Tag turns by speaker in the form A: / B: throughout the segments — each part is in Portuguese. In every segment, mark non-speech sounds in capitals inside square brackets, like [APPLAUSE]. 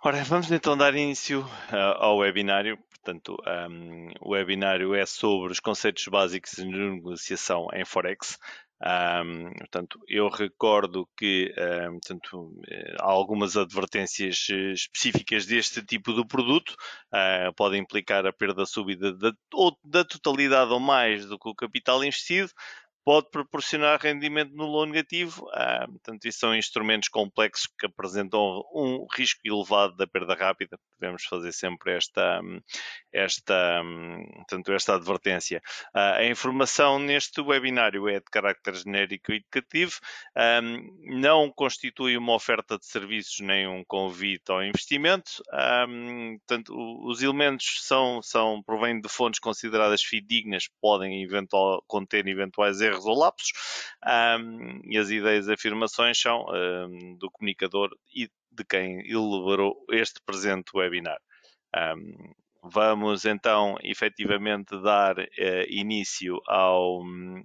A: Ora, vamos então dar início uh, ao webinário. Portanto, um, o webinário é sobre os conceitos básicos de negociação em Forex. Um, portanto, eu recordo que um, portanto, há eh, algumas advertências eh, específicas deste tipo de produto, uh, podem implicar a perda subida ou da totalidade ou mais do que o capital investido, pode proporcionar rendimento nulo ou negativo. Ah, portanto, isso são instrumentos complexos que apresentam um risco elevado da perda rápida devemos fazer sempre esta, hum, esta, hum, portanto, esta advertência. Ah, a informação neste webinário é de carácter genérico e educativo, hum, não constitui uma oferta de serviços nem um convite ao investimento, portanto, os elementos são, são, provêm de fontes consideradas fidedignas, podem eventual, conter eventuais erros ou lapsos, e as ideias e afirmações são do comunicador e de quem elaborou este presente webinar. Um, vamos então efetivamente dar uh, início ao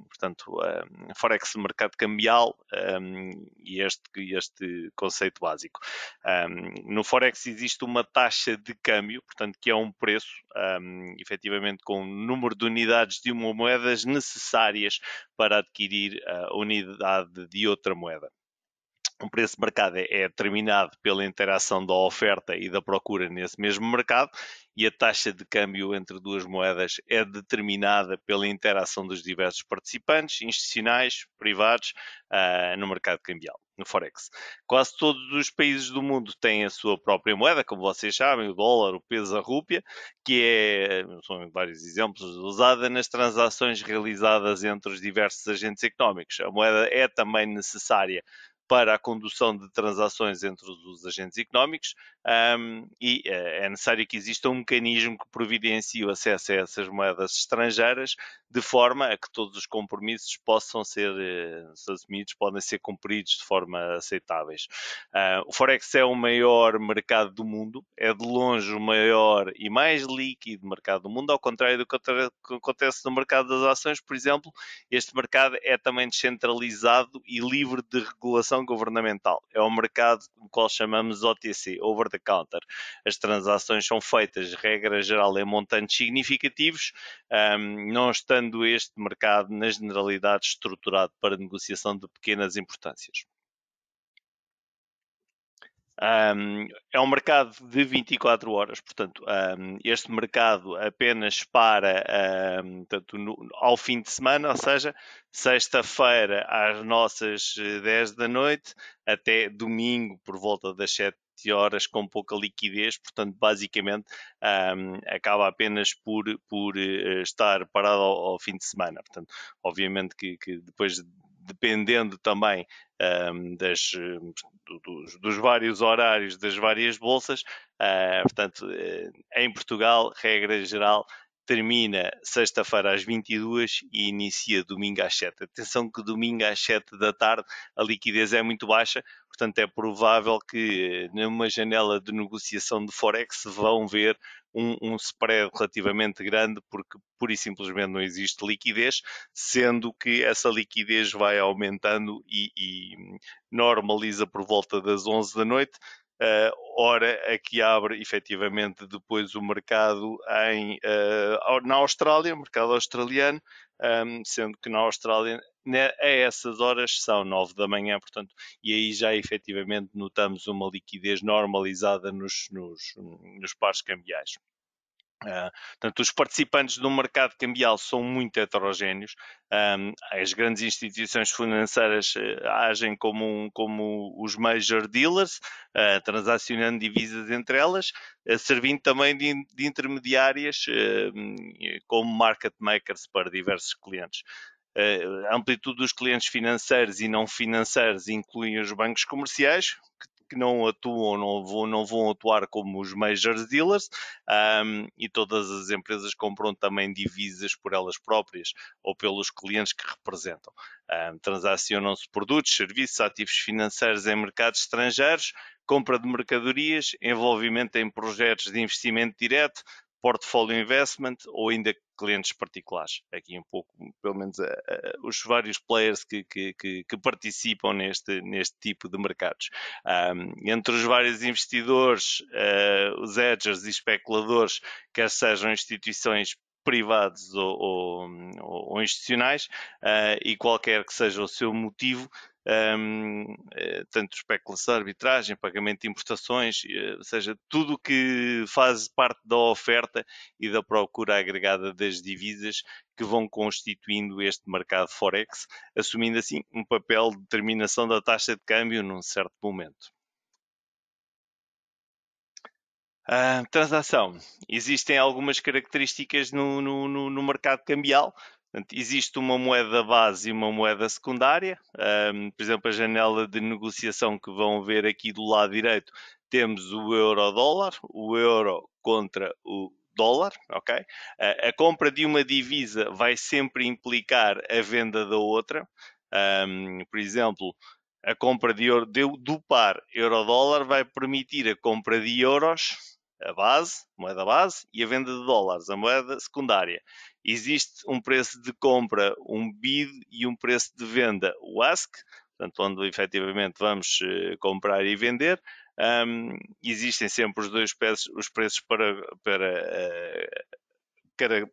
A: portanto, um, Forex Mercado Cambial um, e este, este conceito básico. Um, no Forex existe uma taxa de câmbio, portanto, que é um preço, um, efetivamente, com o número de unidades de uma moeda necessárias para adquirir a unidade de outra moeda. O preço de mercado é, é determinado pela interação da oferta e da procura nesse mesmo mercado e a taxa de câmbio entre duas moedas é determinada pela interação dos diversos participantes, institucionais, privados, uh, no mercado cambial, no Forex. Quase todos os países do mundo têm a sua própria moeda, como vocês sabem, o dólar, o peso, a rúpia, que é, são vários exemplos, usada nas transações realizadas entre os diversos agentes económicos. A moeda é também necessária para a condução de transações entre os agentes económicos um, e eh, é necessário que exista um mecanismo que providencie o acesso a essas moedas estrangeiras de forma a que todos os compromissos possam ser eh, assumidos, podem ser cumpridos de forma aceitáveis. Uh, o Forex é o maior mercado do mundo, é de longe o maior e mais líquido mercado do mundo, ao contrário do que acontece no mercado das ações, por exemplo, este mercado é também descentralizado e livre de regulação governamental. É o mercado no qual chamamos OTC, over the counter. As transações são feitas, regra geral, em montantes significativos, um, não estando este mercado, na generalidade, estruturado para negociação de pequenas importâncias. Um, é um mercado de 24 horas, portanto, um, este mercado apenas para um, portanto, no, ao fim de semana, ou seja, sexta-feira às nossas 10 eh, da noite até domingo por volta das 7 horas com pouca liquidez, portanto, basicamente um, acaba apenas por, por eh, estar parado ao, ao, fim de semana. Portanto, obviamente que, que depois dependendo também um, das, hum, dos, dos, vários horários das várias bolsas. Uh, portanto, eh, em Portugal, regra geral, termina sexta-feira às 22 e inicia domingo às 7. Atenção que domingo às 7 da tarde a liquidez é muito baixa, portanto é provável que eh, numa janela de negociação de Forex vão ver um, um spread relativamente grande porque pura e simplesmente não existe liquidez, sendo que essa liquidez vai aumentando e, e normaliza por volta das 11 da noite, eh, ora, aqui abre efetivamente depois o mercado em, eh, na Austrália, mercado australiano, ehm, sendo que na Austrália né, a essas horas são 9 da manhã, portanto, e aí já efetivamente notamos uma liquidez normalizada nos, nos, nos pares cambiais. Uh, portanto, os participantes do mercado cambial são muito heterogéneos. Um, ah, as grandes instituições financeiras uh, agem como, um, como, os major dealers, uh, transacionando divisas entre elas, servindo também de, de intermediárias como market makers para diversos clientes. A amplitude dos clientes financeiros e não financeiros incluem os bancos comerciais, que que não atuam, não vão, não vão atuar como os major dealers um, e todas as empresas compram também divisas por elas próprias ou pelos clientes que representam. Um, transacionam-se produtos, serviços, ativos financeiros em mercados estrangeiros, compra de mercadorias, envolvimento em projetos de investimento direto, portfólio investment ou ainda clientes particulares. Aqui um pouco, pelo menos, a, a, os vários players que, que, que, que, participam neste, neste tipo de mercados. Um, entre os vários investidores, uh, os edgers e especuladores, quer sejam instituições privadas ou, ou, ou institucionais, uh, e qualquer que seja o seu motivo, um, eh, tanto especulação, arbitragem, pagamento de importações, eh, ou seja, tudo o que faz parte da oferta e da procura agregada das divisas que vão constituindo este mercado Forex, assumindo assim um papel de determinação da taxa de câmbio num certo momento. Uh, transação. Existem algumas características no, no, no, no mercado cambial existe uma moeda base e uma moeda secundária. Um, por exemplo, a janela de negociação que vão ver aqui do lado direito, temos o euro-dólar, o euro contra o dólar, ok? a compra de uma divisa vai sempre implicar a venda da outra. Um, por exemplo, a compra de, de do par euro-dólar vai permitir a compra de euros a base, moeda base, e a venda de dólares, a moeda secundária. Existe um preço de compra, um bid, e um preço de venda, o ask, portanto, onde efetivamente vamos eh, comprar e vender. Um, existem sempre os dois preços, os preços para, para uh,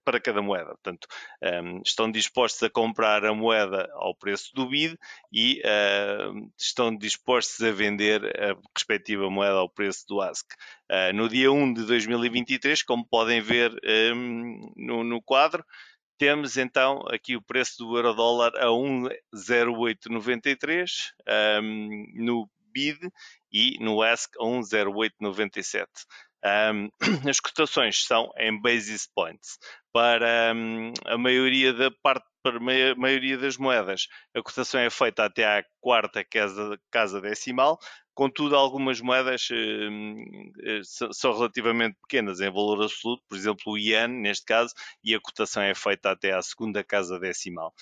A: para cada moeda. Portanto, um, ehm, estão dispostos a comprar a moeda ao preço do BID e uh, estão dispostos a vender a respectiva moeda ao preço do ASC. Uh, eh, no dia 1 de 2023, como podem ver um, ehm, no, no quadro, temos então aqui o preço do euro-dólar a 1,0893 um, no BID e no ASC a 1,0897. Um, [CLEARS THROAT] as cotações são em basis points. Para um, a maioria da parte, para a maioria das moedas, a cotação é feita até à quarta casa, casa decimal, contudo, algumas moedas um, eh, são relativamente pequenas em valor absoluto, por exemplo, o Ian, neste caso, e a cotação é feita até à segunda casa decimal.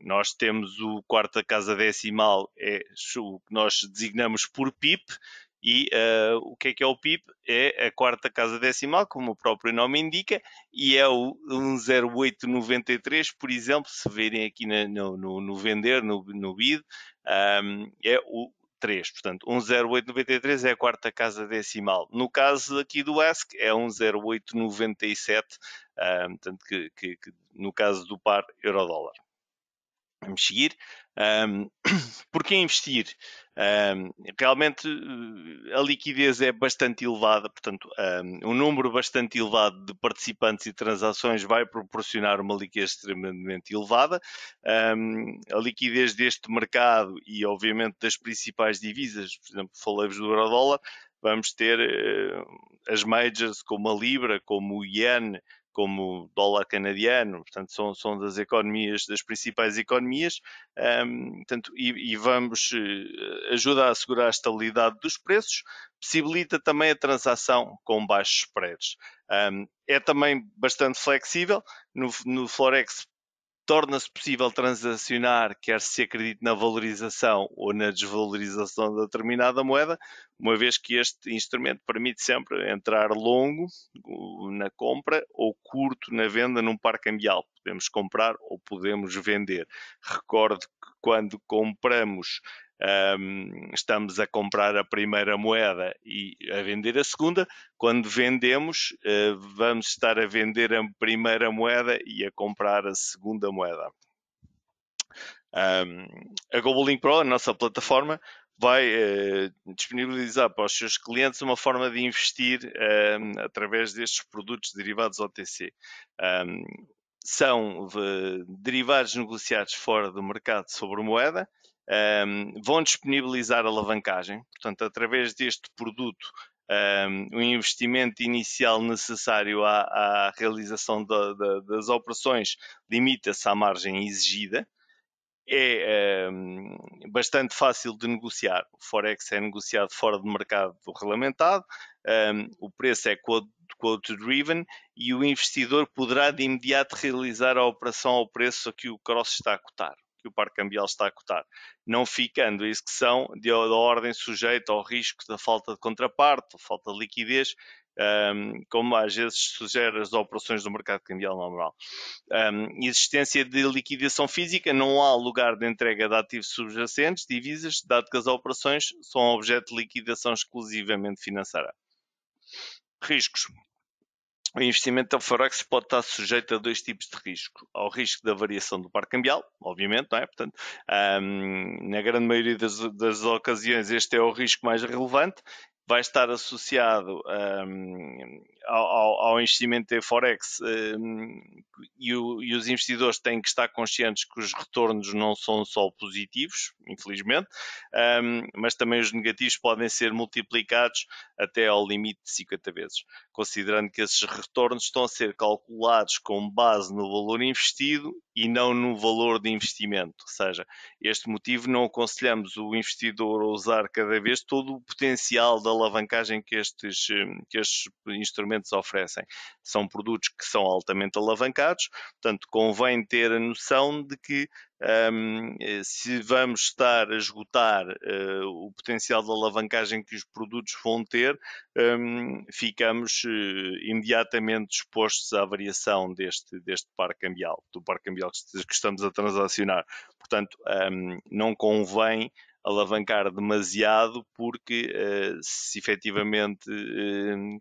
A: nós temos o quarta casa decimal, é o que nós designamos por PIP, e uh, o que é que é o PIB? É a quarta casa decimal, como o próprio nome indica, e é o 10893, por exemplo, se verem aqui no, no, no, vender, no, no BID, um, é o 3. Portanto, 10893 é a quarta casa decimal. No caso aqui do ESC é 10897, um, portanto, que, que, que, no caso do par euro-dólar. Vamos seguir. Um, [COUGHS] porquê investir? Um, realmente eh, a liquidez é bastante elevada, portanto, um, número bastante elevado de participantes e transações vai proporcionar uma liquidez extremamente elevada. Um, a liquidez deste mercado e, obviamente, das principais divisas, por exemplo, falei-vos do euro-dólar, vamos ter uh, as majors como a Libra, como o Yen, como o dólar canadiano, portanto, são, são das economias, das principais economias, um, ehm, portanto, e, e vamos, eh, ajuda a assegurar a estabilidade dos preços, possibilita também a transação com baixos spreads. Um, ehm, é também bastante flexível, no, no Forex torna-se possível transacionar, quer se acredite na valorização ou na desvalorização de determinada moeda, uma vez que este instrumento permite sempre entrar longo na compra ou curto na venda num par cambial. Podemos comprar ou podemos vender. Recordo que quando compramos um, estamos a comprar a primeira moeda e a vender a segunda. Quando vendemos, uh, vamos estar a vender a primeira moeda e a comprar a segunda moeda. Um, a GoBoLink Pro, a nossa plataforma, vai uh, disponibilizar para os seus clientes uma forma de investir uh, através destes produtos derivados OTC. Um, são eh, derivados negociados fora do mercado sobre moeda um, ehm, vão disponibilizar alavancagem, portanto, através deste produto, um, ehm, o investimento inicial necessário à, à realização da, da, das operações limita-se à margem exigida. É um, ehm, bastante fácil de negociar. O Forex é negociado fora do mercado regulamentado, o preço é quote, quote driven e o investidor poderá de imediato realizar a operação ao preço a que o cross está a cotar que o parque cambial está a cotar, não ficando a execução de, da ordem sujeita ao risco da falta de contraparte, falta de liquidez, um, como às vezes sugere as operações do mercado cambial normal. Um, existência de liquidação física, não há lugar de entrega de ativos subjacentes, divisas, dado que as operações são objeto de liquidação exclusivamente financeira. Riscos. O investimento da Forex pode estar sujeito a dois tipos de risco. Ao risco da variação do par cambial, obviamente, não é? Portanto, na grande maioria das, das, ocasiões este é o risco mais relevante vai estar associado um, ao, ao, investimento em Forex um, e, o, e, os investidores têm que estar conscientes que os retornos não são só positivos, infelizmente, um, mas também os negativos podem ser multiplicados até ao limite de 50 vezes, considerando que esses retornos estão a ser calculados com base no valor investido e não no valor de investimento. Ou seja, este motivo não aconselhamos o investidor a usar cada vez todo o potencial da alavancagem que estes, hum, que estes instrumentos oferecem. São produtos que são altamente alavancados, portanto, convém ter a noção de que um, eh, se vamos estar a esgotar uh, o potencial de alavancagem que os produtos vão ter, um, ficamos uh, imediatamente expostos à variação deste, deste par cambial, do par cambial que, estamos a transacionar. Portanto, um, não convém alavancar demasiado, porque uh, se efetivamente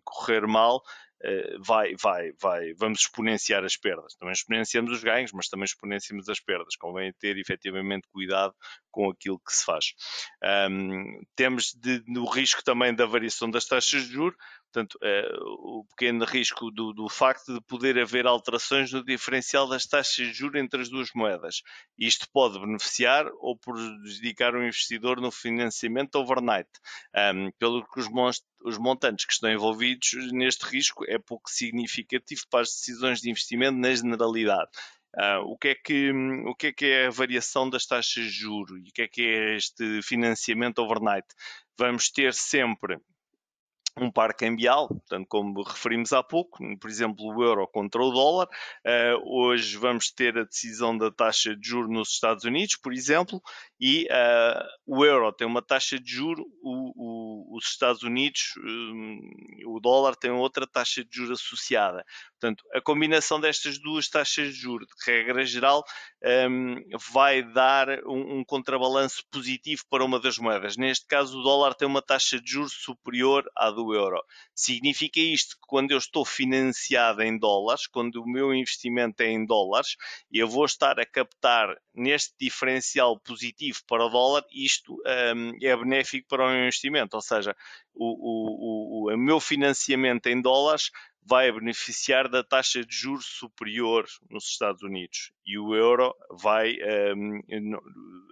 A: correr mal, eh, vai, vai, vai, vamos exponenciar as perdas. Também exponenciamos os ganhos, mas também exponenciamos as perdas. Convém ter efetivamente cuidado com aquilo que se faz. Um, temos de, no risco também da variação das taxas de juros, Portanto, é, o pequeno risco do, do, facto de poder haver alterações no diferencial das taxas de juros entre as duas moedas. Isto pode beneficiar ou prejudicar o investidor no financiamento overnight, um, pelo que os, os montantes que estão envolvidos neste risco é pouco significativo para as decisões de investimento na generalidade. Uh, o, que é que, o que é que é a variação das taxas de juros e o que é que é este financiamento overnight? Vamos ter sempre um par cambial, portanto, como referimos há pouco, por exemplo, o euro contra o dólar. Uh, hoje vamos ter a decisão da taxa de juro nos Estados Unidos, por exemplo, e uh, o euro tem uma taxa de juro, o, o os Estados Unidos, hum, o dólar tem outra taxa de juros associada. Portanto, a combinação destas duas taxas de juros, de regra geral, hum, vai dar um, contrabalanço positivo para uma das moedas. Neste caso, o dólar tem uma taxa de juros superior à do euro. Significa isto que quando eu estou financiado em dólares, quando o meu investimento é em dólares, eu vou estar a captar neste diferencial positivo para o dólar, isto um, é benéfico para o meu investimento, ou seja, o, o, o, o meu financiamento em dólares vai beneficiar da taxa de juros superior nos Estados Unidos e o euro vai um, ehm,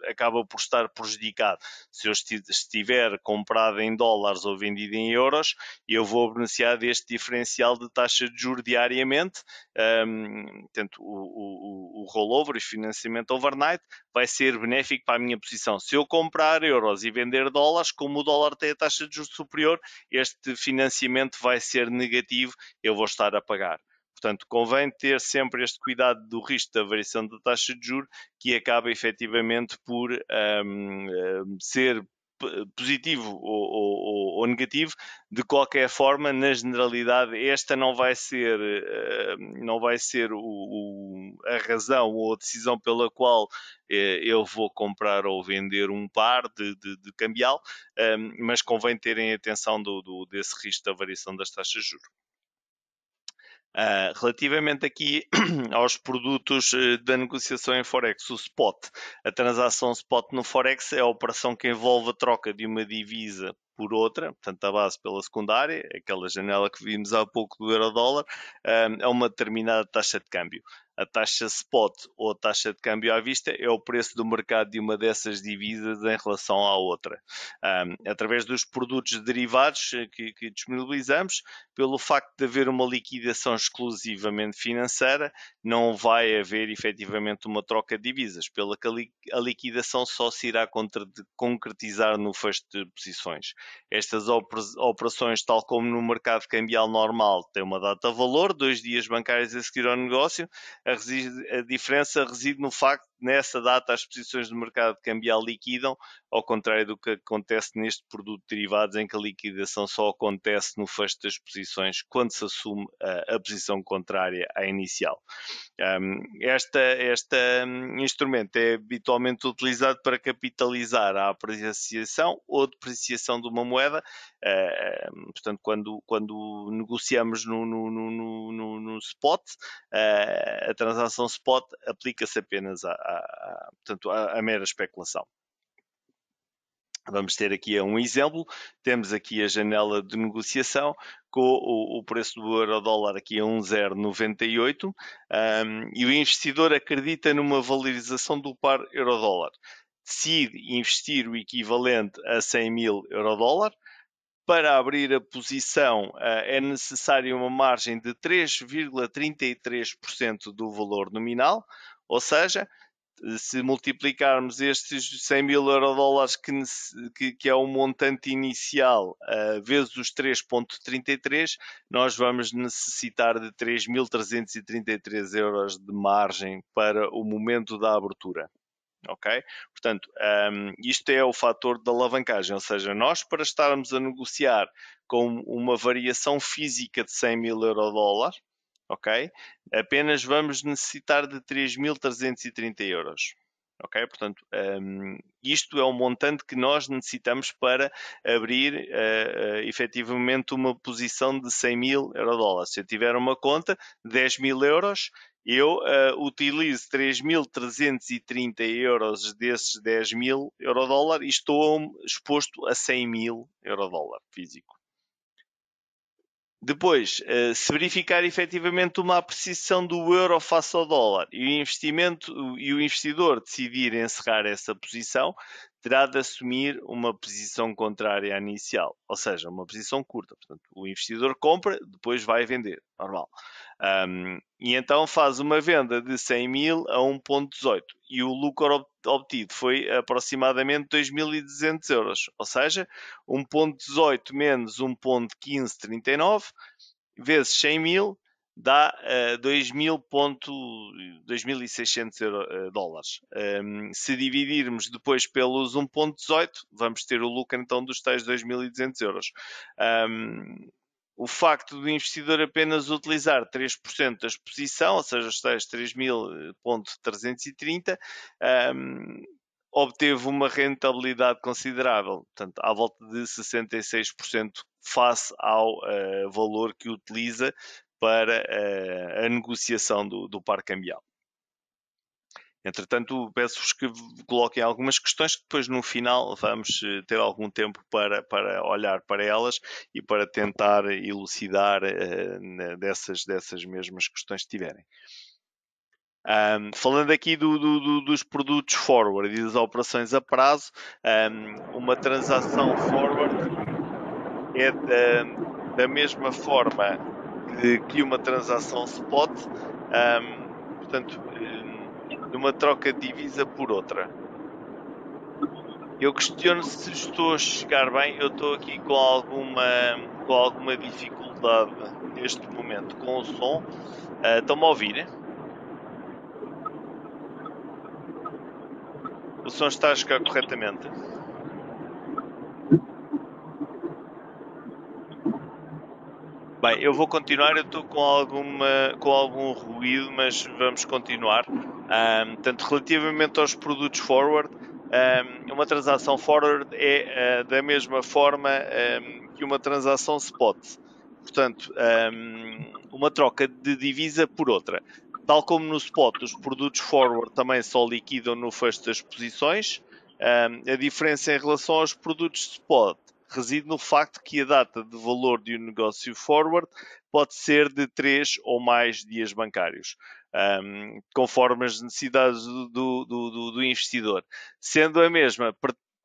A: acaba por estar prejudicado. Se eu estiver comprado em dólares ou vendido em euros, eu vou beneficiar deste diferencial de taxa de juros diariamente. Um, ehm, portanto, o, o, o rollover e financiamento overnight vai ser benéfico para a minha posição. Se eu comprar euros e vender dólares, como o dólar tem a taxa de juros superior, este financiamento vai ser negativo eu vou estar a pagar. Portanto, convém ter sempre este cuidado do risco da variação da taxa de juros, que acaba efetivamente por um, hum, ser positivo ou, ou, ou, negativo, de qualquer forma, na generalidade, esta não vai ser, hum, não vai ser o, o, a razão ou a decisão pela qual eh, eu vou comprar ou vender um par de, de, de cambial, hum, mas convém terem atenção do, do, desse risco da variação das taxas de juros. Uh, relativamente aqui [CLEARS THROAT] aos produtos eh, da negociação em Forex, o spot, a transação spot no Forex é a operação que envolve a troca de uma divisa por outra, portanto, a base pela secundária, aquela janela que vimos há pouco do euro-dólar, um, ah, a uma determinada taxa de câmbio. A taxa spot ou a taxa de câmbio à vista é o preço do mercado de uma dessas divisas em relação à outra. Um, através dos produtos derivados eh, que, que disponibilizamos, pelo facto de haver uma liquidação exclusivamente financeira, não vai haver efetivamente uma troca de divisas, pela que a liquidação só se irá concretizar no fecho de posições. Estas operações, tal como no mercado cambial normal, têm uma data valor, dois dias bancários a seguir ao negócio, a, reside, a diferença reside no facto nessa data as posições de mercado cambial liquidam, ao contrário do que acontece neste produto de derivados, em que a liquidação só acontece no fecho das posições quando se assume a, a posição contrária à inicial. Um, este esta, um, instrumento é habitualmente utilizado para capitalizar a apreciação ou depreciação de uma moeda, uh, portanto, quando, quando negociamos no, no, no, no, no spot, uh, a transação spot aplica-se apenas à portanto, à, mera especulação. Vamos ter aqui um exemplo, temos aqui a janela de negociação com o, o preço do euro-dólar aqui a 1,098 um, e o investidor acredita numa valorização do par euro-dólar. Decide investir o equivalente a 100 mil euro-dólar. Para abrir a posição ah, é necessária uma margem de 3,33% do valor nominal, ou seja, se multiplicarmos estes 100 mil eurodólares que, que, que, é o montante inicial uh, vezes os 3.33, nós vamos necessitar de 3.333 euros de margem para o momento da abertura. Ok? Portanto, um, ehm, isto é o fator da alavancagem, ou seja, nós para estarmos a negociar com uma variação física de 100 mil euro-dólar, ok? Apenas vamos necessitar de 3.330 euros. Ok? Portanto, um, isto é um montante que nós necessitamos para abrir uh, uh, efetivamente uma posição de 100 mil eurodólares. Se eu tiver uma conta, 10 mil euros, eu uh, utilizo 3.330 euros desses 10 mil eurodólar e estou exposto a 100 mil eurodólar físico. Depois, eh, se verificar efetivamente uma apreciação do euro face ao dólar e o investimento e o investidor decidir encerrar essa posição, terá de assumir uma posição contrária à inicial, ou seja, uma posição curta. Portanto, o investidor compra, depois vai vender, normal. Um, e então faz uma venda de 100 mil a 1,18 e o lucro obtido foi aproximadamente 2.200 euros, ou seja, 1,18 menos 1,1539 vezes 100 mil dá uh, eh, 2.600 euro, eh, dólares. Um, ehm, se dividirmos depois pelos 1.18, vamos ter o lucro então dos tais 2.200 euros. Um, ehm, o facto do investidor apenas utilizar 3% da exposição, ou seja, os tais 3.330, um, eh, ehm, obteve uma rentabilidade considerável, portanto, à volta de 66% face ao uh, valor que utiliza para a, a negociação do, do par cambial. Entretanto, peço-vos que coloquem algumas questões que depois no final vamos eh, ter algum tempo para, para olhar para elas e para tentar elucidar uh, dessas, dessas mesmas questões que tiverem. Um, falando aqui do, do, do, dos produtos forward e das operações a prazo, um, uma transação forward é da, da mesma forma que uma transação spot, um, portanto, eh, de uma troca de divisa por outra. Eu questiono se estou a chegar bem, eu estou aqui com alguma, com alguma dificuldade neste momento com o som. Uh, Estão-me a ouvir? O som está a chegar corretamente? Bem, eu vou continuar, eu estou com, alguma, com algum ruído, mas vamos continuar. Um, relativamente aos produtos forward, um, uma transação forward é uh, da mesma forma um, que uma transação spot. Portanto, um, uma troca de divisa por outra. Tal como no spot, os produtos forward também só liquidam no fecho das posições. a diferença em relação aos produtos spot reside no facto que a data de valor de um negócio forward pode ser de três ou mais dias bancários. Um, conforme as necessidades do, do, do, do, investidor. Sendo a mesma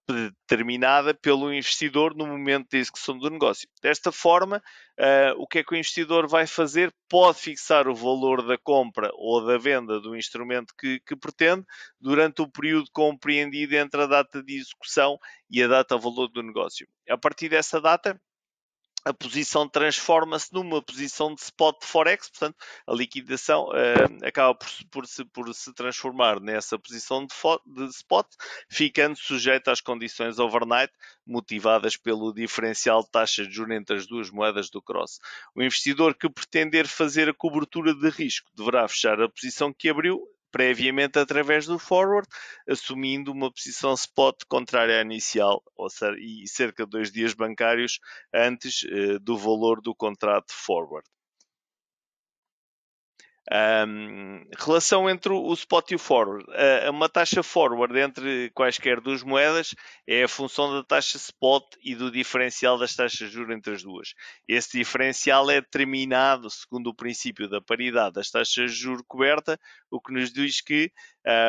A: determinada pelo investidor no momento da execução do negócio. Desta forma, uh, o que é que o investidor vai fazer? Pode fixar o valor da compra ou da venda do instrumento que, que pretende durante o período compreendido entre a data de execução e a data valor do negócio. A partir dessa data, a posição transforma-se numa posição de spot de Forex, portanto, a liquidação uh, acaba por, por, se, por, se, transformar nessa posição de, de, spot, ficando sujeita às condições overnight motivadas pelo diferencial de taxa de juros entre as duas moedas do cross. O investidor que pretender fazer a cobertura de risco deverá fechar a posição que abriu previamente através do forward, assumindo uma posição spot contrária à inicial, ou seja, e cerca de dois dias bancários antes eh, do valor do contrato forward. Um, relação entre o spot e o forward. Ah, uma taxa forward entre quaisquer duas moedas é a função da taxa spot e do diferencial das taxas de juros entre as duas. Esse diferencial é determinado segundo o princípio da paridade das taxas de juros coberta, o que nos diz que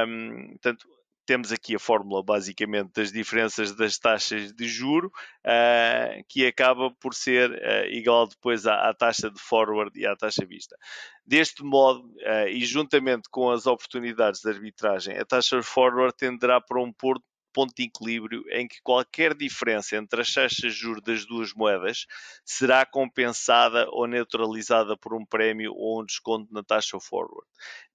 A: um, portanto, temos aqui a fórmula basicamente das diferenças das taxas de juro, uh, que acaba por ser uh, igual depois à, à, taxa de forward e à taxa vista. Deste modo, uh, e juntamente com as oportunidades de arbitragem, a taxa forward tenderá para um porto ponto de equilíbrio em que qualquer diferença entre as taxas de juros das duas moedas será compensada ou neutralizada por um prémio ou um desconto na taxa forward.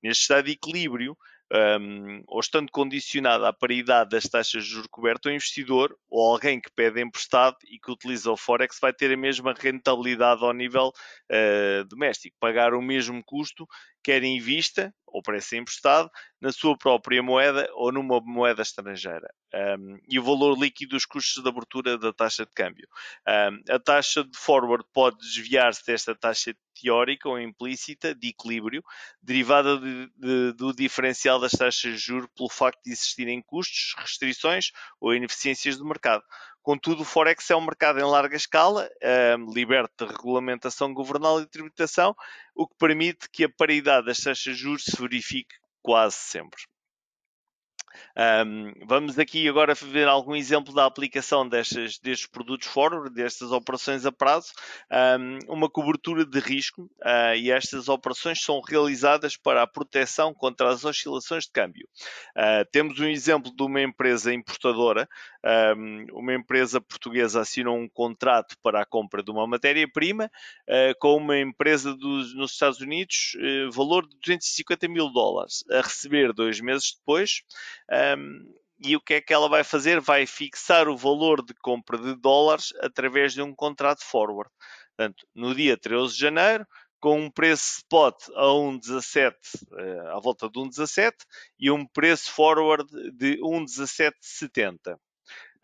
A: Neste estado de equilíbrio, um, ou estando condicionada à paridade das taxas de juro coberto, o investidor ou alguém que pede emprestado e que utiliza o Forex vai ter a mesma rentabilidade ao nível uh, doméstico, pagar o mesmo custo quer invista ou prece emprestado na sua própria moeda ou numa moeda estrangeira. Um, e o valor líquido dos custos de abertura da taxa de câmbio. Um, a taxa de forward pode desviar-se desta taxa teórica ou implícita de equilíbrio, derivada de, de, do diferencial das taxas de juros pelo facto de existirem custos, restrições ou ineficiências do mercado. Contudo, o Forex é um mercado em larga escala, um, ehm, liberto de regulamentação governal e de tributação, o que permite que a paridade das taxas de juros se verifique quase sempre. Um, vamos aqui agora ver algum exemplo da aplicação destes, destes produtos forward, destas operações a prazo, um, uma cobertura de risco uh, e estas operações são realizadas para a proteção contra as oscilações de câmbio. Uh, temos um exemplo de uma empresa importadora, um, uma empresa portuguesa assinou um contrato para a compra de uma matéria-prima uh, com uma empresa dos, nos Estados Unidos, valor de 250 mil dólares, a receber dois meses depois. Um, e o que é que ela vai fazer? Vai fixar o valor de compra de dólares através de um contrato forward. Portanto, no dia 13 de janeiro, com um preço spot a 1,17, eh, à volta de 1,17 e um preço forward de 1,1770.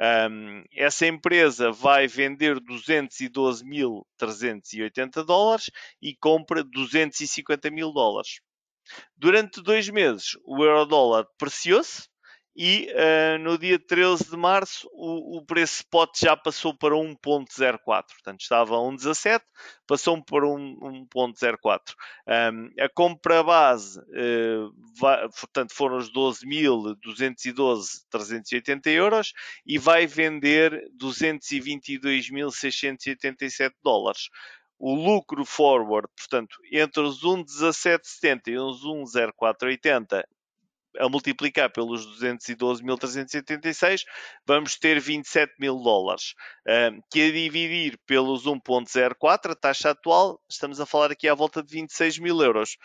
A: Um, essa empresa vai vender 212.380 dólares e compra 250 mil dólares. Durante dois meses, o euro-dólar depreciou-se, e uh, no dia 13 de março o, o, preço spot já passou para 1.04, portanto estava a 1.17, passou para 1.04. Um, a compra base, uh, eh, vai, portanto, foram os 12.212.380 euros e vai vender 222.687 dólares o lucro forward, portanto, entre os 1,1770 e os 1,0480 a multiplicar pelos 212.386, vamos ter 27 mil dólares, que a dividir pelos 1.04, a taxa atual, estamos a falar aqui à volta de 26 mil euros.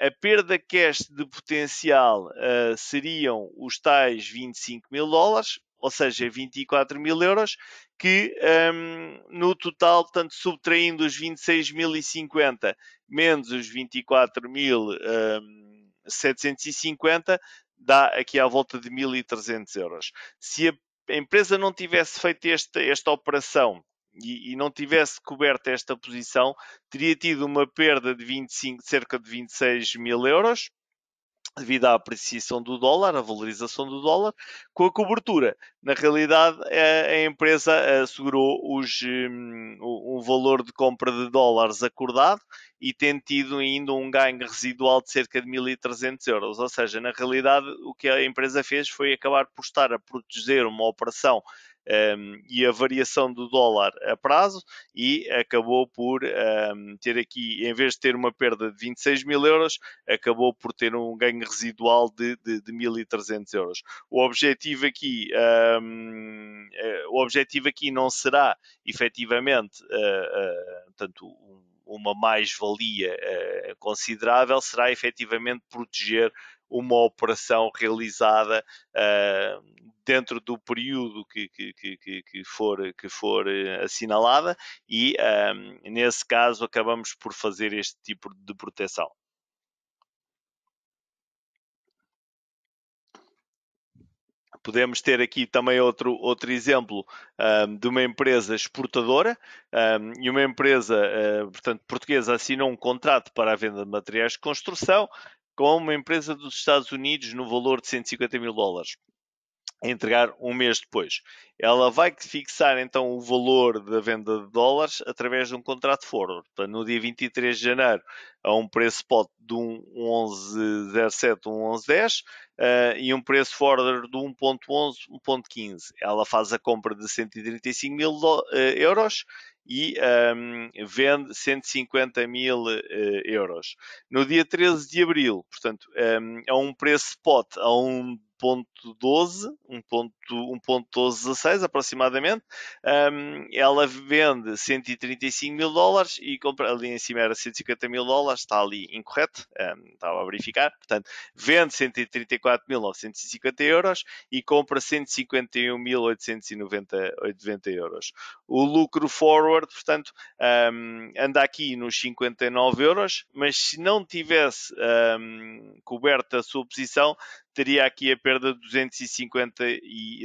A: a perda cash de potencial ah, seriam os tais 25 mil dólares, ou seja, 24 mil euros, que um, no total, portanto, subtraindo os 26.050 menos os 24 mil um, 750 dá aqui à volta de 1.300 euros. Se a empresa não tivesse feito esta, esta operação e, e, não tivesse coberto esta posição, teria tido uma perda de 25, cerca de 26 mil euros devido à apreciação do dólar, à valorização do dólar, com a cobertura. Na realidade, a empresa assegurou eh, os, hum, um valor de compra de dólares acordado e tem tido ainda um ganho residual de cerca de 1.300 euros. Ou seja, na realidade, o que a empresa fez foi acabar por estar a proteger uma operação um, ehm, e a variação do dólar a prazo e acabou por um, ehm, ter aqui, em vez de ter uma perda de 26 mil euros, acabou por ter um ganho residual de, de, de 1.300 euros. O objetivo aqui, um, ehm, eh, o objetivo aqui não será efetivamente uh, eh, uh, eh, tanto uma mais-valia uh, considerável será efetivamente proteger uma operação realizada uh, dentro do período que, que, que, que for, que for eh, assinalada e, um, nesse caso, acabamos por fazer este tipo de proteção. Podemos ter aqui também outro, outro exemplo um, de uma empresa exportadora um, e uma empresa, uh, portanto, portuguesa assinou um contrato para a venda de materiais de construção com uma empresa dos Estados Unidos no valor de 150 mil dólares entregar um mês depois. Ela vai fixar então o valor da venda de dólares através de um contrato forward. Portanto, no dia 23 de janeiro, a um preço spot de 1.1107, 1.1110 uh, e um preço forward de 1.11, 1.15. Ela faz a compra de 135 mil uh, euros e um, ehm, vende 150 mil uh, euros. No dia 13 de abril, portanto, um, ehm, a um preço spot a um 1.12, 1.1216 aproximadamente. Um, ela vende 135 mil dólares e compra, ali em cima era 150 mil dólares, está ali incorreto, um, estava a verificar. Portanto, vende 134.950 euros e compra 151.890 euros. O lucro forward, portanto, um, anda aqui nos 59 euros, mas se não tivesse coberta a sua posição, teria aqui a perda de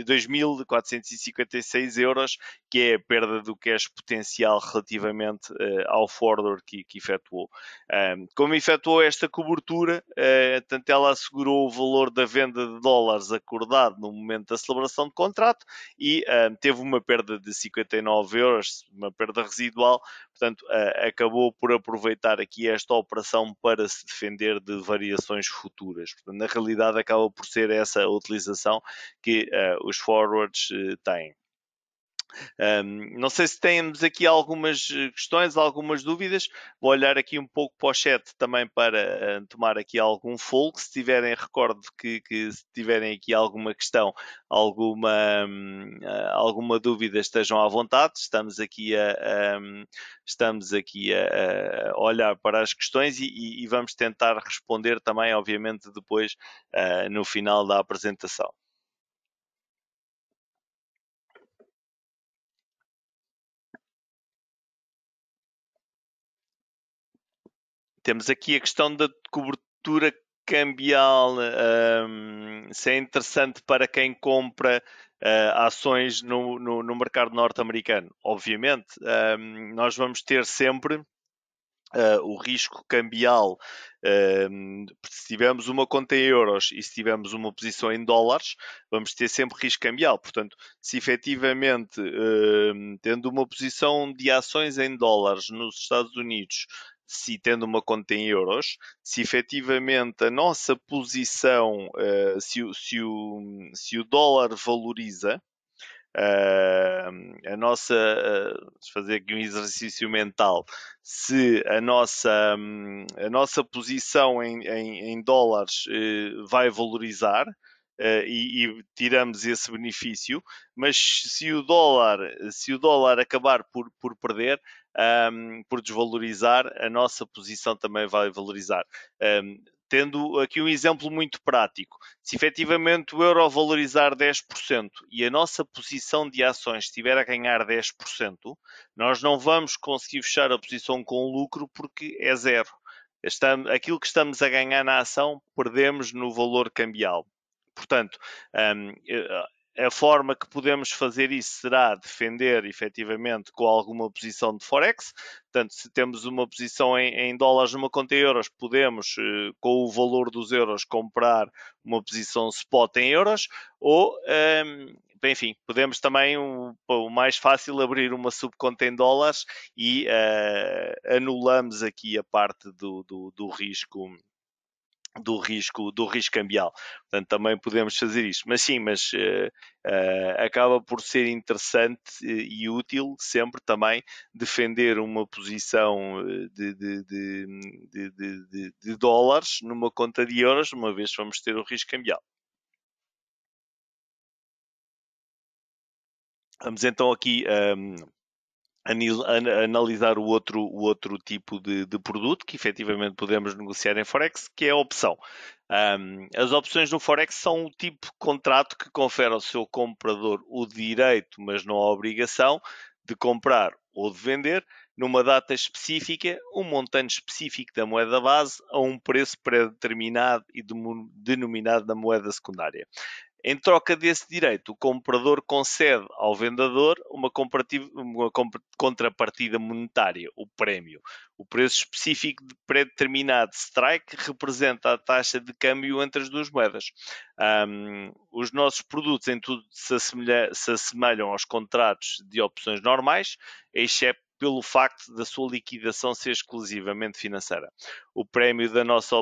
A: 2.456 euros, que é a perda do cash potencial relativamente uh, ao forward que, que efetuou. Um, como efetuou esta cobertura, uh, eh, tanto ela assegurou o valor da venda de dólares acordado no momento da celebração de contrato e um, teve uma perda de 59 euros, uma perda residual, portanto, uh, acabou por aproveitar aqui esta operação para se defender de variações futuras. Portanto, na realidade, acaba acaba por ser essa a utilização que eh, os forwards eh, têm. Um, não sei se temos aqui algumas eh, questões, algumas dúvidas. Vou olhar aqui um pouco para o chat também para uh, tomar aqui algum folgo. Se tiverem, recordo que, que se tiverem aqui alguma questão, alguma, um, eh, alguma dúvida, estejam à vontade. Estamos aqui a, um, estamos aqui a, a, olhar para as questões e, e, e, vamos tentar responder também, obviamente, depois uh, no final da apresentação. Temos aqui a questão da cobertura cambial, um, se é interessante para quem compra uh, ações no, no, no mercado norte-americano. Obviamente, um, nós vamos ter sempre Uh, o risco cambial, se tivermos uma conta em euros e se tivermos uma posição em dólares, vamos ter sempre risco cambial. Portanto, se efetivamente uh, tendo uma posição de ações em dólares nos Estados Unidos, se tendo uma conta em euros, se efetivamente a nossa posição, uh, se, o, se, o, se o dólar valoriza, uh, a nossa, uh, fazer aqui um exercício mental, se a nossa, um, a nossa posição em, em, em dólares vai valorizar, Uh, e, e, tiramos esse benefício, mas se o dólar, se o dólar acabar por, por perder, um, por desvalorizar, a nossa posição também vai valorizar. Um, tendo aqui um exemplo muito prático. Se efetivamente o euro valorizar 10% e a nossa posição de ações estiver a ganhar 10%, nós não vamos conseguir fechar a posição com lucro porque é zero. Estamos, aquilo que estamos a ganhar na ação, perdemos no valor cambial. Portanto, um, a forma que podemos fazer isso será defender efetivamente com alguma posição de Forex. Portanto, se temos uma posição em, em dólares numa conta em euros, podemos, eh, com o valor dos euros, comprar uma posição spot em euros ou. Eh, enfim, podemos também, o, o, mais fácil, abrir uma subconta em dólares e eh, anulamos aqui a parte do, do, do risco do risco do risco cambial. Portanto, também podemos fazer isso. Mas sim, mas uh, uh, acaba por ser interessante eh, e útil sempre também defender uma posição de, de, de, de, dólares numa conta de euros, uma vez vamos ter o risco cambial. Vamos então aqui um, ehm, analisar o outro, o outro tipo de, de, produto que efetivamente podemos negociar em Forex, que é a opção. Um, as opções no Forex são o tipo de contrato que confere ao seu comprador o direito, mas não a obrigação, de comprar ou de vender numa data específica, um montante específico da moeda base a um preço pré-determinado e denominado na moeda secundária. Em troca desse direito, o comprador concede ao vendedor uma, uma contrapartida monetária, o prémio. O preço específico de pré-determinado strike representa a taxa de câmbio entre as duas moedas. Um, os nossos produtos, em tudo, se, assemelha, se assemelham aos contratos de opções normais, exceto pelo facto da sua liquidação ser exclusivamente financeira. O prémio da nossa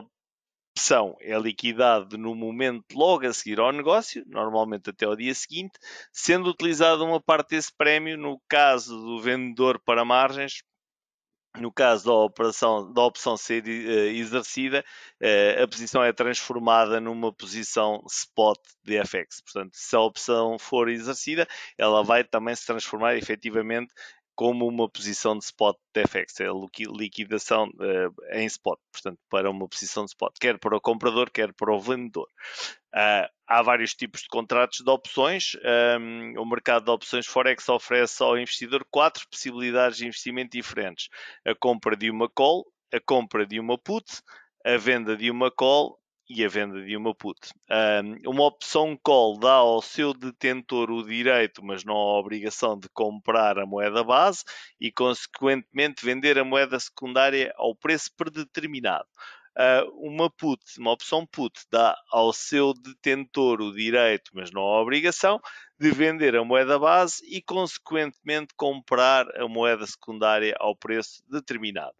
A: opção é liquidado no momento logo a seguir ao negócio, normalmente até ao dia seguinte, sendo utilizada uma parte desse prémio no caso do vendedor para margens, no caso da operação da opção ser eh, exercida, eh, a posição é transformada numa posição spot de FX. Portanto, se a opção for exercida, ela vai também se transformar efetivamente como uma posição de spot de FX, é a liquidação uh, em spot, portanto, para uma posição de spot, quer para o comprador, quer para o vendedor. Uh, há vários tipos de contratos de opções. Um, ehm, o mercado de opções Forex oferece ao investidor quatro possibilidades de investimento diferentes: a compra de uma call, a compra de uma put, a venda de uma call e a venda de uma put. Um, uma opção call dá ao seu detentor o direito, mas não a obrigação, de comprar a moeda base e, consequentemente, vender a moeda secundária ao preço predeterminado. Uh, uma put, uma opção put, dá ao seu detentor o direito, mas não a obrigação, de vender a moeda base e, consequentemente, comprar a moeda secundária ao preço determinado.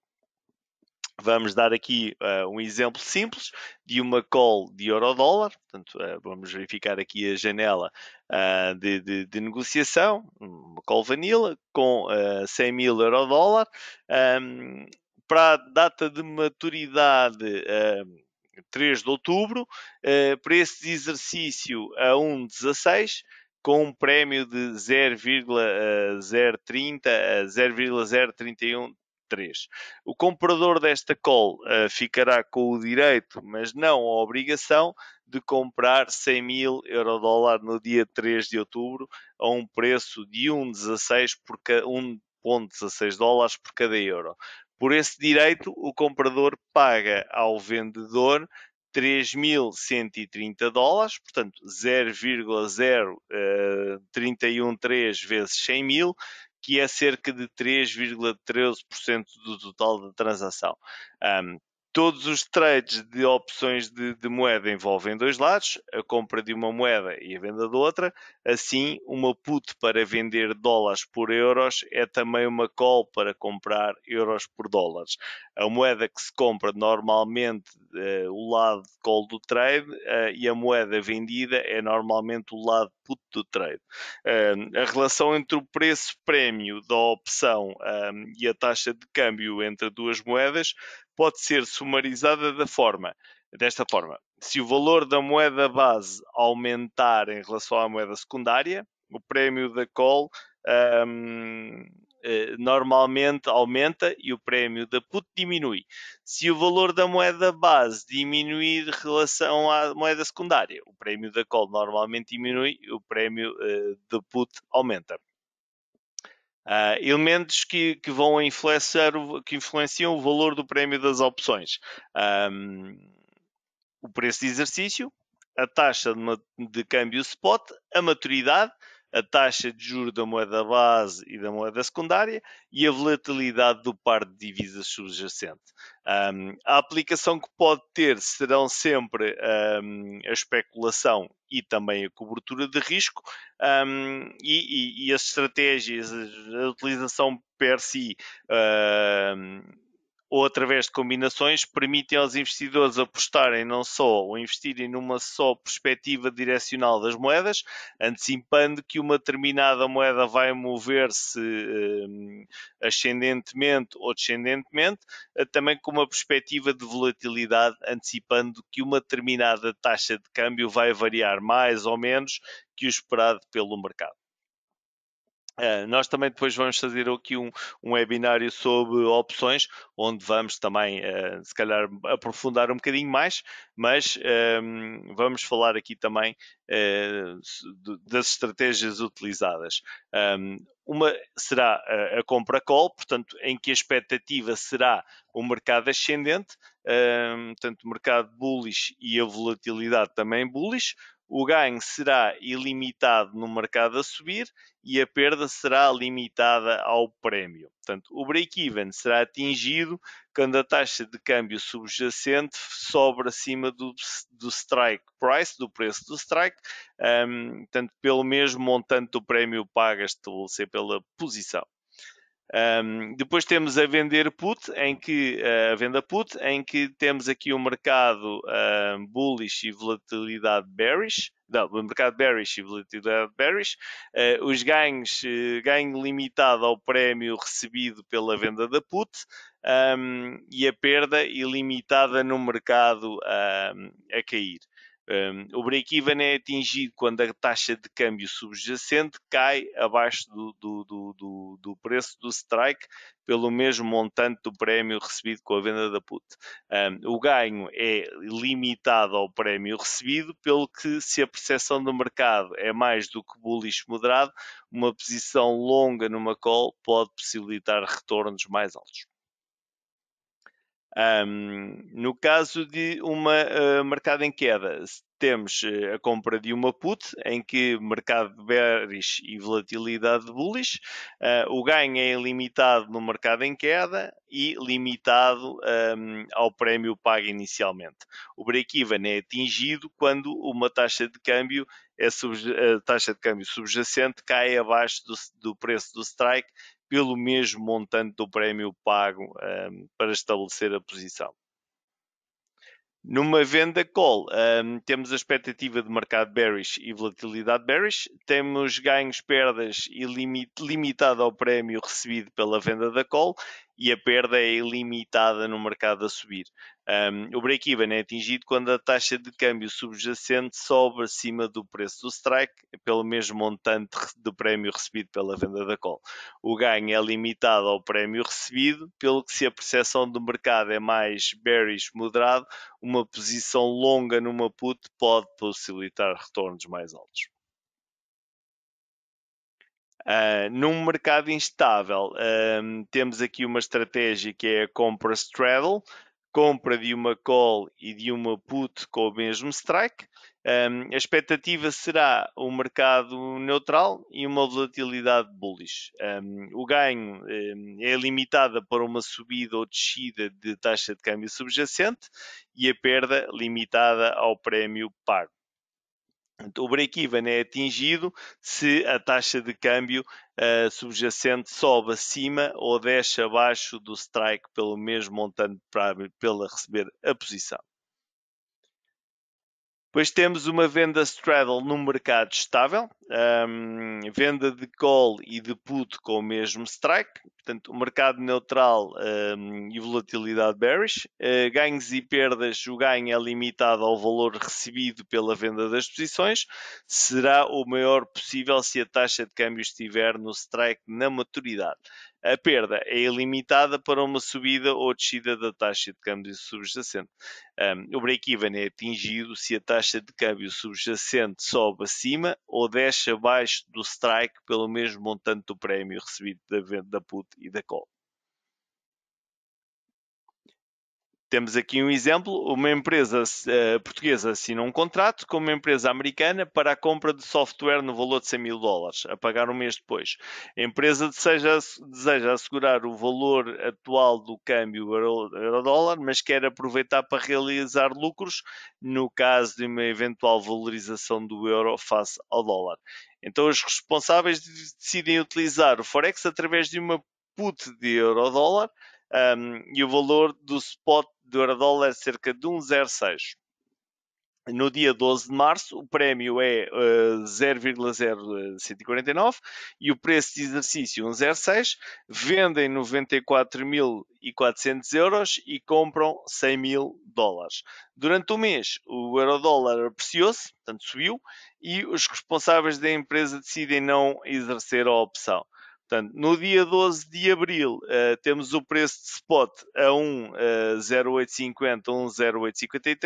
A: Vamos dar aqui uh, um exemplo simples de uma call de euro-dólar, portanto, uh, vamos verificar aqui a janela uh, de, de, de, negociação, uma call vanilla com 100 mil euro-dólar, um, ehm, para a data de maturidade 3 ehm, de outubro, preço de exercício a 1,16 com um prémio de 0,030 a 0,031 3. O comprador desta call uh, ficará com o direito, mas não a obrigação, de comprar 100 mil euro-dólar no dia 3 de outubro a um preço de 1,16 por cada 1,16 dólares por cada euro. Por esse direito, o comprador paga ao vendedor 3.130 dólares, portanto 0,0313 eh, vezes 100 mil, que é cerca de 3,13% do total da transação. Um, Todos os trades de opções de, de, moeda envolvem dois lados, a compra de uma moeda e a venda da outra. Assim, uma put para vender dólares por euros é também uma call para comprar euros por dólares. A moeda que se compra normalmente é o lado call do trade eh, e a moeda vendida é normalmente o lado put do trade. Eh, a relação entre o preço prémio da opção e a taxa de câmbio entre duas moedas pode ser sumarizada da forma, desta forma. Se o valor da moeda base aumentar em relação à moeda secundária, o prémio da call um, eh, normalmente aumenta e o prémio da put diminui. Se o valor da moeda base diminuir em relação à moeda secundária, o prémio da call normalmente diminui e o prémio uh, da put aumenta. Uh, elementos que, que vão influenciar, que influenciam o valor do prémio das opções. Um, o preço de exercício, a taxa de, de câmbio spot, a maturidade, a taxa de juros da moeda base e da moeda secundária e a volatilidade do par de divisas subjacente. Um, a aplicação que pode ter serão sempre um, a especulação e também a cobertura de risco um, e, e, e, as estratégias, a utilização per si ou através de combinações, permitem aos investidores apostarem não só ou investirem numa só perspectiva direcional das moedas, antecipando que uma determinada moeda vai mover-se ehm, ascendentemente ou descendentemente, eh, também com uma perspectiva de volatilidade, antecipando que uma determinada taxa de câmbio vai variar mais ou menos que o esperado pelo mercado. Eh, nós também depois vamos fazer aqui um, um webinário sobre opções, onde vamos também, uh, se calhar, aprofundar um bocadinho mais, mas um, ehm, vamos falar aqui também uh, das estratégias utilizadas. Um, ehm, uma será a compra call, portanto, em que a expectativa será o mercado ascendente, um, ehm, portanto, mercado bullish e a volatilidade também bullish o ganho será ilimitado no mercado a subir e a perda será limitada ao prémio. Portanto, o break-even será atingido quando a taxa de câmbio subjacente sobra acima do, do strike price, do preço do strike, um, portanto, pelo mesmo montante do prémio pago pagas estabelecer pela posição. Um, depois temos a vender put, em que eh, a venda put, em que temos aqui o um mercado bullish e volatilidade bearish. Não, mercado bearish e volatilidade bearish. Uh, os ganhos, eh, ganho limitado ao prémio recebido pela venda da put um, e a perda ilimitada no mercado a cair. Um, o break-even é atingido quando a taxa de câmbio subjacente cai abaixo do, do, do, do, preço do strike pelo mesmo montante do prémio recebido com a venda da put. Um, o ganho é limitado ao prémio recebido, pelo que se a percepção do mercado é mais do que bullish moderado, uma posição longa numa call pode possibilitar retornos mais altos. Um, no caso de uma uh, ah, mercado em queda, temos ah, a compra de uma put, em que mercado bearish e volatilidade bullish, uh, o ganho é limitado no mercado em queda e limitado um, ao prémio pago inicialmente. O break-even é atingido quando uma taxa de câmbio é sub, taxa de câmbio subjacente cai abaixo do, do preço do strike, pelo mesmo montante do prémio pago um, para estabelecer a posição. Numa venda call, um, temos a expectativa de mercado bearish e volatilidade bearish, temos ganhos, perdas e limitado ao prémio recebido pela venda da call e a perda é ilimitada no mercado a subir. Um, o break-even é atingido quando a taxa de câmbio subjacente sobe acima do preço do strike, pelo mesmo montante do prémio recebido pela venda da call. O ganho é limitado ao prémio recebido, pelo que se a percepção do mercado é mais bearish moderado, uma posição longa numa put pode possibilitar retornos mais altos. Uh, num mercado instável, temos aqui uma estratégia que é a compra straddle, compra de uma call e de uma put com o mesmo strike. Um, a expectativa será um mercado neutral e uma volatilidade bullish. Um, o ganho um, é limitada para uma subida ou descida de taxa de câmbio subjacente e a perda limitada ao prémio par. O break-even é atingido se a taxa de câmbio uh, subjacente sobe acima ou desce abaixo do strike pelo mesmo montante para, para receber a posição. Depois temos uma venda straddle no mercado estável, um, venda de call e de put com o mesmo strike, portanto, o mercado neutral um, e volatilidade bearish. Uh, ganhos e perdas, o ganho é limitado ao valor recebido pela venda das posições, será o maior possível se a taxa de câmbio estiver no strike na maturidade a perda é ilimitada para uma subida ou descida da taxa de câmbio subjacente. Um, o break-even é atingido se a taxa de câmbio subjacente sobe acima ou desce abaixo do strike pelo mesmo montante do prémio recebido da, venda da put e da call. Temos aqui um exemplo: uma empresa eh, portuguesa assina um contrato com uma empresa americana para a compra de software no valor de 100 mil dólares, a pagar um mês depois. A empresa deseja, deseja assegurar o valor atual do câmbio euro-dólar, mas quer aproveitar para realizar lucros no caso de uma eventual valorização do euro face ao dólar. Então, os responsáveis decidem utilizar o Forex através de uma put de euro-dólar um, e o valor do spot do euro-dólar é cerca de 1,06. No dia 12 de março, o prémio é uh, ah, 0,0149 ah, e o preço de exercício 1,06. Vendem 94.400 euros e compram 100 mil dólares. Durante o mês, o euro-dólar apreciou-se, portanto subiu, e os responsáveis da empresa decidem não exercer a opção. Portanto, no dia 12 de abril uh, temos o preço de spot a 1,0850, 1,0853 um,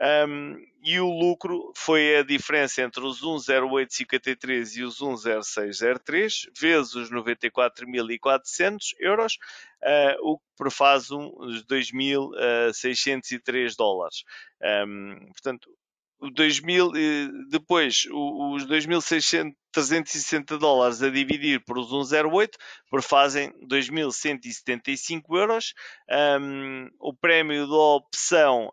A: eh, ehm, e o lucro foi a diferença entre os 1,0853 e os 1,0603 vezes os 94.400 euros, uh, o que prefaz uns 2.603 dólares. Um, ehm, portanto, o 2000, eh, depois os 2.360 dólares a dividir por os 1,08 por fazem 2.175 euros. Um, o prémio da opção,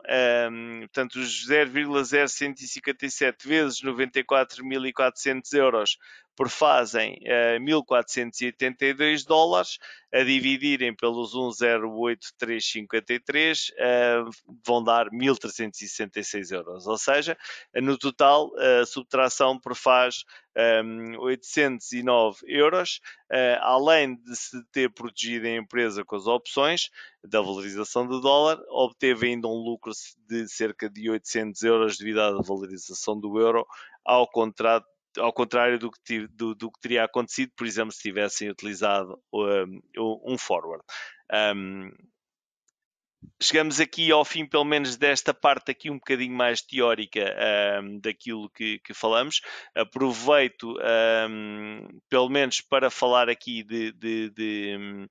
A: um, portanto, os 0,0157 vezes 94.400 euros por fazem uh, eh, 1.482 dólares a dividirem pelos 108,353 uh, eh, vão dar 1.366 euros. Ou seja, no total, a subtração prefaz um, 809 euros, uh, além de se ter protegido a empresa com as opções da valorização do dólar, obteve ainda um lucro de cerca de 800 euros devido à valorização do euro ao contrato ao contrário do que, do, do que, teria acontecido, por exemplo, se tivessem utilizado um, um forward. Um, chegamos aqui ao fim, pelo menos, desta parte aqui um bocadinho mais teórica um, daquilo que, que, falamos. Aproveito, um, pelo menos, para falar aqui de, de, de,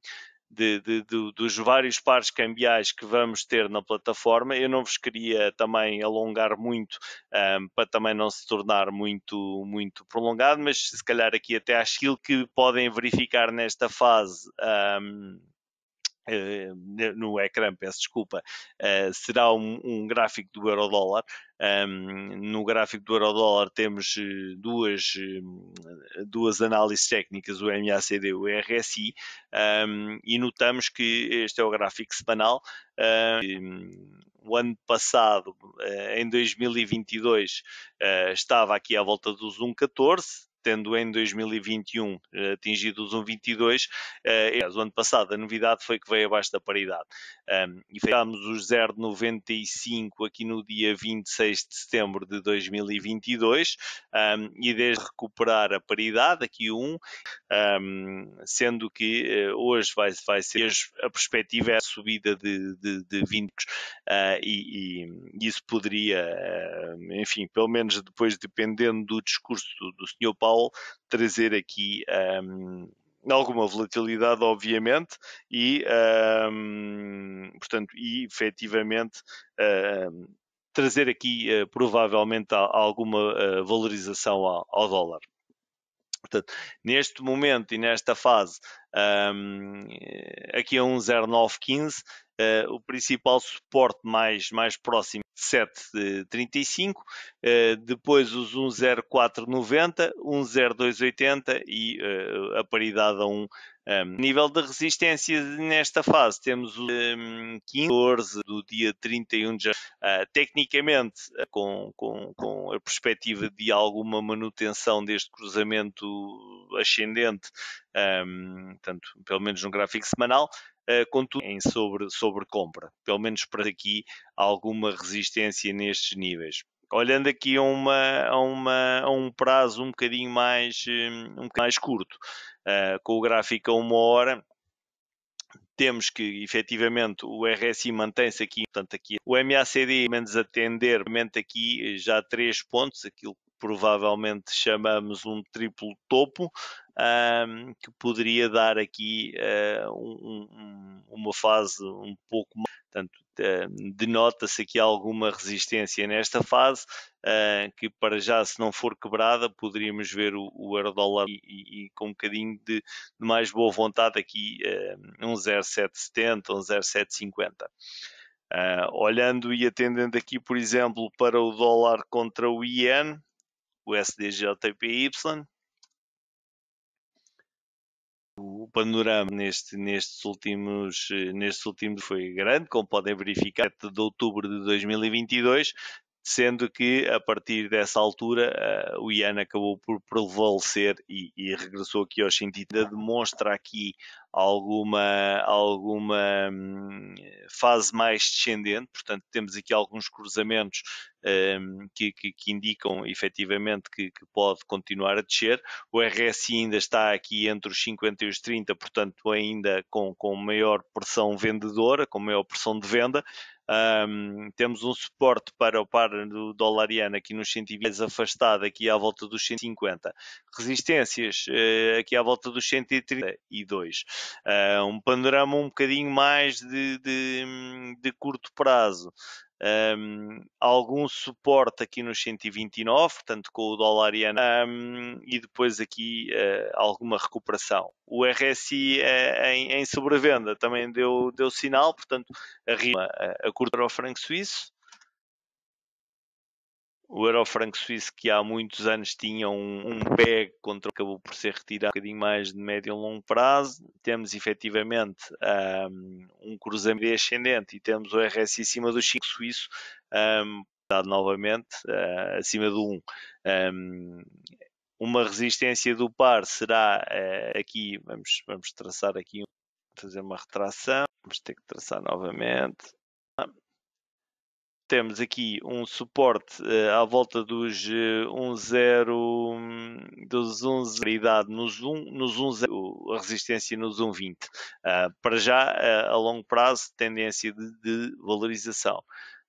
A: de, de, de, dos vários pares cambiais que vamos ter na plataforma. Eu não vos queria também alongar muito um, para também não se tornar muito, muito prolongado, mas se calhar aqui até acho aquilo que podem verificar nesta fase. Um, eh, no ecrã, peço desculpa, eh, será um, um gráfico do euro-dólar, um, no gráfico do Eurodólar temos eh, duas, eh, duas análises técnicas, o MACD e o RSI, um, e notamos que este é o gráfico semanal. Um, o ano passado, eh, em 2022, estava aqui à volta dos 1,14, tendo em 2021 eh, atingido os 1,22, uh, o ano passado a novidade foi que veio abaixo da paridade. Um, e fechámos os 0,95 aqui no dia 26 de setembro de 2022 um, e desde recuperar a paridade, aqui 1, um, um, sendo que uh, hoje vai, vai ser a perspectiva é a subida de, de, de 20 uh, ah, e, e, isso poderia, uh, enfim, pelo menos depois dependendo do discurso do, do Sr. Paulo trazer aqui um, alguma volatilidade, obviamente, e, um, portanto, e efetivamente um, trazer aqui uh, provavelmente alguma uh, valorização ao, ao dólar. Portanto, neste momento e nesta fase, hum, um, aqui um 1,0915 uh, o principal suporte mais, mais próximo 735, uh, eh, depois os 10490, 10280 e uh, a paridade a 1 um, nível de resistência nesta fase, temos o um, 14 do dia 31 de janeiro. Uh, tecnicamente, uh, com, com, com, a perspectiva de alguma manutenção deste cruzamento ascendente, um, pelo menos no gráfico semanal, Uh, contudo em sobre, sobre compra. Pelo menos para aqui alguma resistência nestes níveis olhando aqui a, uma, a, uma, a um prazo um bocadinho mais, hum, um bocadinho mais curto, uh, com o gráfico a uma hora, temos que efetivamente o RSI mantém-se aqui, portanto aqui o MACD menos atender, aqui já três pontos, aquilo que provavelmente chamamos um triplo topo, um, que poderia dar aqui uh, um, um, uma fase um pouco mais, portanto eh, denota-se aqui alguma resistência nesta fase, eh, que para já, se não for quebrada, poderíamos ver o, o euro-dólar e, e, e, com um bocadinho de, de, mais boa vontade aqui, eh, um 0,770, um 0,750. Uh, olhando e atendendo aqui, por exemplo, para o dólar contra o IEN, o SDGLTPY, o panorama neste, nestes, últimos, eh, nestes últimos foi grande, como podem verificar, de outubro de 2022, sendo que a partir dessa altura o Ian acabou por prevalecer e, e, regressou aqui ao sentido de Demonstra aqui alguma, alguma hum, fase mais descendente, portanto, temos aqui alguns cruzamentos um, que, que, que, indicam efetivamente que, que, pode continuar a descer. O RSI ainda está aqui entre os 50 e os 30, portanto, ainda com, com maior pressão vendedora, com maior pressão de venda, um, temos um suporte para o par do dolariano aqui nos 120, afastado aqui à volta dos 150. Resistências uh, aqui à volta dos 132. Uh, ah, um panorama um bocadinho mais de, de, de curto prazo. Um, algum suporte aqui nos 129, portanto com o dólar um, e depois aqui uh, alguma recuperação. O RSI eh, em, em sobrevenda também deu, deu sinal, portanto, a, eh, a, a curto para o franco suíço o euro franco suíço que há muitos anos tinha um, um pé contra acabou por ser retirado um bocadinho mais de médio e longo prazo. Temos efetivamente um, um cruzamento ascendente e temos o RSI ah, acima do 5 suíço, um, dado novamente uh, acima do 1. uma resistência do par será uh, aqui, vamos, vamos traçar aqui, fazer uma retração, vamos ter que traçar novamente temos aqui um suporte uh, à volta dos 1,0 eh, dos 1,0 idade nos 1, nos 1,0 a resistência nos 1,20 uh, para já uh, a longo prazo tendência de, de valorização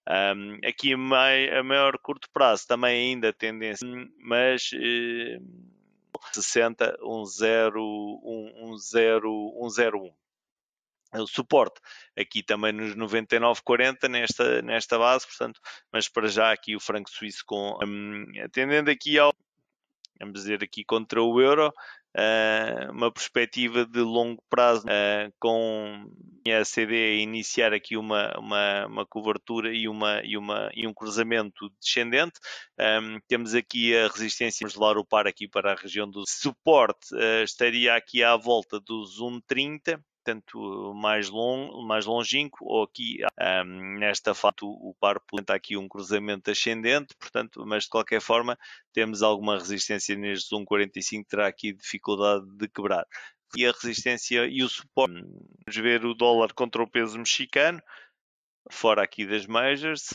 A: um, aqui a, mai, a maior curto prazo também ainda tendência mas 60 1,0 1,0 1,01 o suporte aqui também nos 99,40 nesta, nesta base, portanto, mas para já aqui o franco suíço com um, atendendo aqui ao vamos dizer aqui contra o euro uh, uma perspectiva de longo prazo uh, com a CD a iniciar aqui uma, uma, uma, cobertura e, uma, e, uma, e um cruzamento descendente um, ah, temos aqui a resistência vamos lá o par aqui para a região do suporte uh, estaria aqui à volta dos 1,30 tanto mais, longo mais longínquo, ou aqui um, nesta fato o par apresenta aqui um cruzamento ascendente, portanto, mas de qualquer forma temos alguma resistência nestes 1,45, terá aqui dificuldade de quebrar. E a resistência e o suporte, hum, vamos ver o dólar contra o peso mexicano, fora aqui das majors,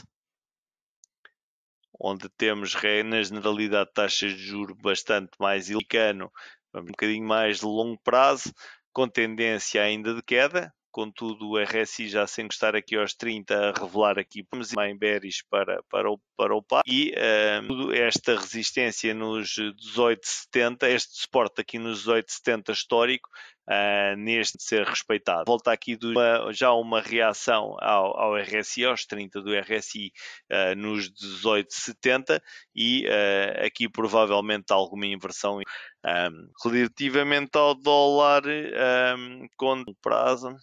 A: onde temos na generalidade taxas de juro bastante mais ilicano, um bocadinho mais de longo prazo, com tendência ainda de queda, contudo o RSI já sem encostar aqui aos 30 a revelar aqui também bearish para, para, o, para o par e eh, um, esta resistência nos 18,70 este suporte aqui nos 18,70 histórico uh, neste ser respeitado. Volta aqui do, uma, já uma reação ao, ao, RSI, aos 30 do RSI uh, ah, nos 18,70 e uh, aqui provavelmente alguma inversão. Um, relativamente ao dólar um, com prazo,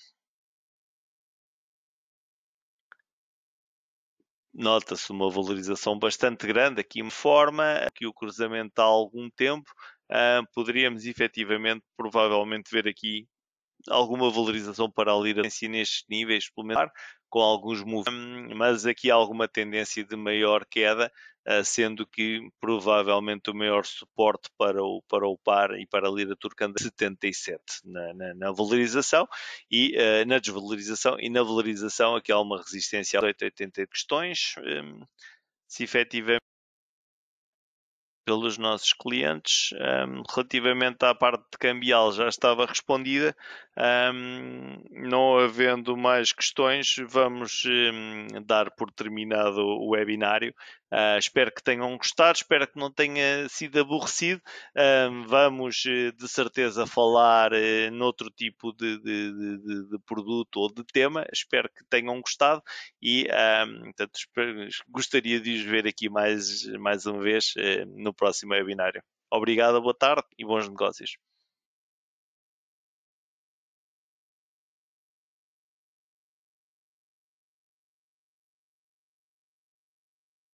A: nota-se uma valorização bastante grande aqui, forma que o cruzamento há algum tempo ah, poderíamos efetivamente, provavelmente, ver aqui alguma valorização para a lira assim nestes níveis, pelo menos com alguns movimentos, mas aqui há alguma tendência de maior queda, ah, sendo que provavelmente o maior suporte para o, para o par e para a lira turca anda 77 na, na, na valorização e ah, na desvalorização e na valorização aqui há uma resistência a 80 questões, hum, se efetivamente pelos nossos clientes. Um, relativamente à parte de cambial, já estava respondida. Um, não havendo mais questões, vamos um, dar por terminado o webinário Uh, espero que tenham gostado, espero que não tenha sido aborrecido. Uh, vamos eh, de certeza falar uh, noutro tipo de, de, de, de, produto ou de tema. Espero que tenham gostado e ah, portanto, espero, gostaria de os ver aqui mais, mais uma vez eh, no próximo webinário. Obrigado, boa tarde e bons negócios.